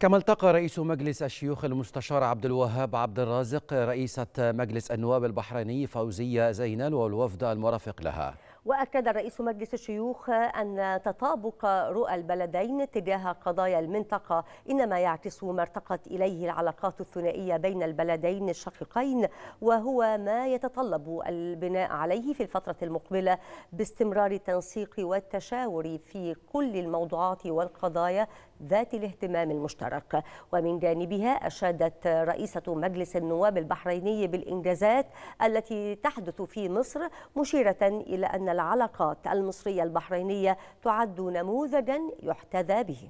كما التقى رئيس مجلس الشيوخ المستشار عبد الوهاب عبد الرازق رئيسة مجلس النواب البحريني فوزية زينال والوفد المرافق لها وأكد رئيس مجلس الشيوخ أن تطابق رؤى البلدين تجاه قضايا المنطقة إنما يعكس ما ارتقت إليه العلاقات الثنائية بين البلدين الشقيقين وهو ما يتطلب البناء عليه في الفترة المقبلة باستمرار التنسيق والتشاور في كل الموضوعات والقضايا ذات الاهتمام المشترك ومن جانبها أشادت رئيسة مجلس النواب البحريني بالإنجازات التي تحدث في مصر مشيرة إلى أن العلاقات المصرية البحرينية تعد نموذجا يحتذى به